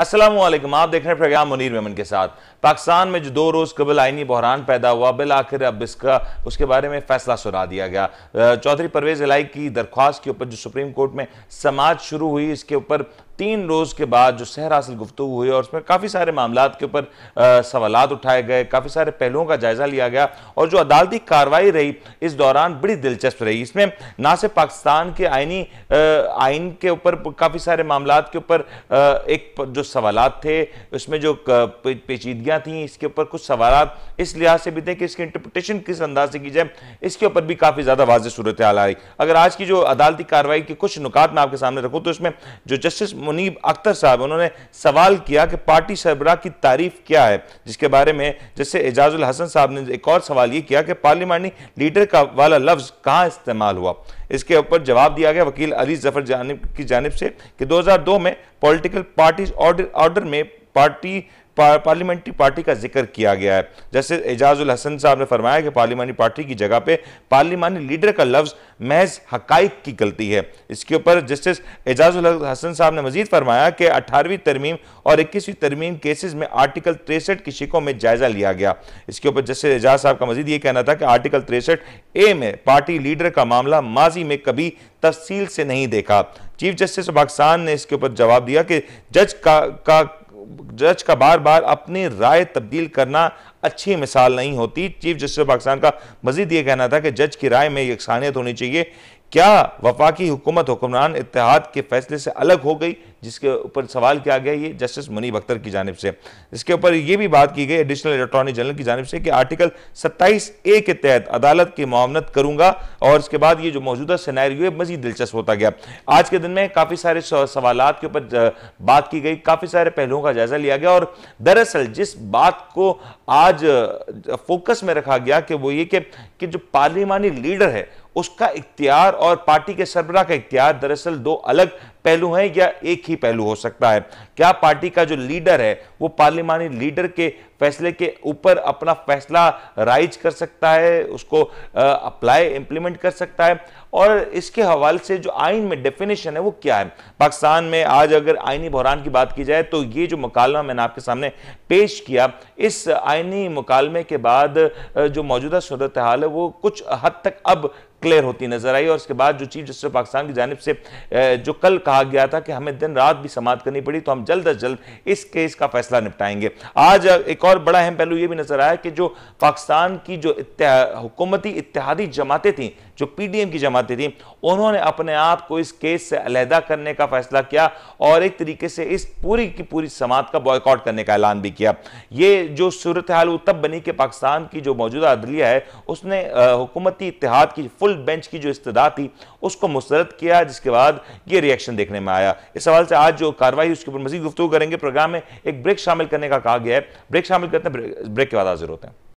असलम आप देख रहे हैं प्रोग्राम मुनीर मेमन के साथ पाकिस्तान में जो दो रोज़ कबल आइनी बहरान पैदा हुआ बिल आखिर अब इसका उसके बारे में फैसला सुना दिया गया चौधरी परवेज़ इलाई की दरख्वास्त के ऊपर जो सुप्रीम कोर्ट में समाज शुरू हुई इसके ऊपर तीन रोज़ के बाद जो सहर हासिल गुफ्तु हुई और उसमें काफ़ी सारे मामला के ऊपर सवाल उठाए गए काफ़ी सारे पहलुओं का जायज़ा लिया गया और जो अदालती कार्रवाई रही इस दौरान बड़ी दिलचस्प रही इसमें ना सिर्फ पाकिस्तान के आइनी आइन के ऊपर काफ़ी सारे मामला के ऊपर एक जो सवाल थे उसमें जो पेचीदगियाँ थी इसके ऊपर कुछ सवाल इस लिहाज से भी थे कि इसकी इंटरप्रटेशन किस अंदाज से की जाए इसके ऊपर भी काफ़ी ज़्यादा वाजह सूरत आई अगर आज की जो अदालती कार्रवाई के कुछ नुकात मैं आपके सामने रखूँ तो उसमें जो जस्टिस मुनीब अख्तर साहब उन्होंने सवाल किया कि पार्टी सरबराह की तारीफ क्या है जिसके बारे में जैसे एजाजुल हसन साहब ने एक और सवाल ये किया कि पार्लियामानी लीडर का वाला लफ्ज़ कहाँ इस्तेमाल हुआ इसके ऊपर जवाब दिया गया वकील अली जफर जानब की जानब से कि दो में पोलिटिकल पार्टी ऑर्डर में पार्टी पार्लियामेंट्री पार्टी का जिक्र किया गया है जैसे उल हसन साहब ने फरमाया कि पार्लियामानी पार्टी की जगह पे पार्लियामानी लीडर का लफ्ज़ महज हकाइक की गलती है इसके ऊपर जस्टिस उल हसन साहब ने मजीद फरमाया कि अठारहवीं तरमीम और इक्कीसवीं तरमीम केसेज में आर्टिकल तिरसठ की शिकों में जायजा लिया गया इसके ऊपर जस्टिस एजाज साहब का मजीद ये कहना था कि आर्टिकल तिरसठ ए में पार्टी लीडर का मामला माजी में कभी तफसील से नहीं देखा चीफ जस्टिस पाकिस्तान ने इसके ऊपर जवाब दिया कि जज का, का जज का बार बार अपनी राय तब्दील करना अच्छी मिसाल नहीं होती चीफ जस्टिस ऑफ पाकिस्तान का मजीद ये कहना था कि जज की राय में यकसानियत होनी चाहिए क्या वफाकी हुकूमत हुक्मरान इतिहाद के फैसले से अलग हो गई जिसके ऊपर सवाल किया गया ये जस्टिस मनी बख्तर की जानब से इसके ऊपर ये भी बात की गई एडिशनल इलेक्ट्रॉनिक जनरल की जानब से कि आर्टिकल 27 ए के तहत अदालत की मामनत करूंगा और इसके बाद ये जो मौजूदा सिनेरियो है मजीद दिलचस्प होता गया आज के दिन में काफ़ी सारे सवाल के ऊपर बात की गई काफ़ी सारे पहलुओं का जायजा लिया गया और दरअसल जिस बात को आज फोकस में रखा गया कि वो ये कि कि जो पार्लिमानी लीडर है उसका इख्तियार और पार्टी के सरबरा का इख्तियार दरअसल दो अलग पहलू हैं या एक ही पहलू हो सकता है क्या पार्टी का जो लीडर है वो पार्लियामानी लीडर के फैसले के ऊपर अपना फैसला राइज कर सकता है उसको अप्लाई इंप्लीमेंट कर सकता है और इसके हवाले से जो आइन में डेफिनेशन है वो क्या है पाकिस्तान में आज अगर आइनी बहरान की बात की जाए तो ये जो मुकालमा मैंने आपके सामने पेश किया इस आइनी मुकालमे के बाद जो मौजूदा सूरत हाल है वो कुछ हद तक अब क्लियर होती नजर आई और उसके बाद जो चीफ जस्टिस पाकिस्तान की जानब से जो कल कहा गया था कि हमें दिन रात भी समाप्त करनी पड़ी तो हम जल्द अज जल्द इस केस का फैसला निपटाएंगे आज एक और बड़ा अहम पहलू ये भी नजर आया कि जो पाकिस्तान की जो हुकूमती इतिहादी जमातें थी जो पीडीएम की जमातें थी उन्होंने अपने आप को इस केस से अलहदा करने का फैसला किया और एक तरीके से इस पूरी की पूरी समात का बॉयकॉट करने का ऐलान भी किया ये जो सूरत हाल वो तब बनी कि पाकिस्तान की जो मौजूदा अदलिया है उसने हुकूमती इतिहाद की फुल फुल बेंच की जो इस्तदा थी उसको मुस्रद किया जिसके बाद ये रिएक्शन देखने में आया इस सवाल से आज जो कार्रवाई उसके ऊपर मजीद गुफ्तु करेंगे प्रोग्राम में एक ब्रेक शामिल करने का कहा गया है ब्रेक शामिल करते हैं ब्रेक के बाद हाजिर होते हैं